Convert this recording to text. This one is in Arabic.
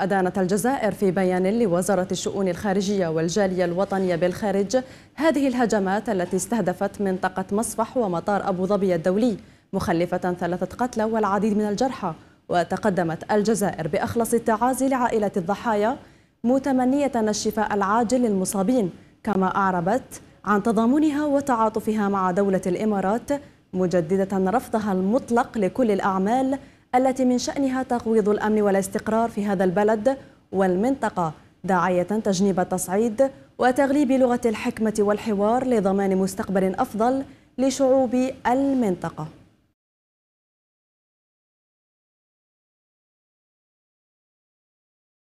أدانت الجزائر في بيان لوزارة الشؤون الخارجية والجالية الوطنية بالخارج هذه الهجمات التي استهدفت منطقة مصفح ومطار أبو ظبي الدولي مخلفة ثلاثة قتلى والعديد من الجرحى وتقدمت الجزائر بأخلص التعازي لعائلة الضحايا متمنية الشفاء العاجل للمصابين كما أعربت عن تضامنها وتعاطفها مع دولة الإمارات مجددة رفضها المطلق لكل الأعمال التي من شأنها تقويض الأمن والاستقرار في هذا البلد والمنطقة داعية تجنيب التصعيد وتغليب لغة الحكمة والحوار لضمان مستقبل أفضل لشعوب المنطقة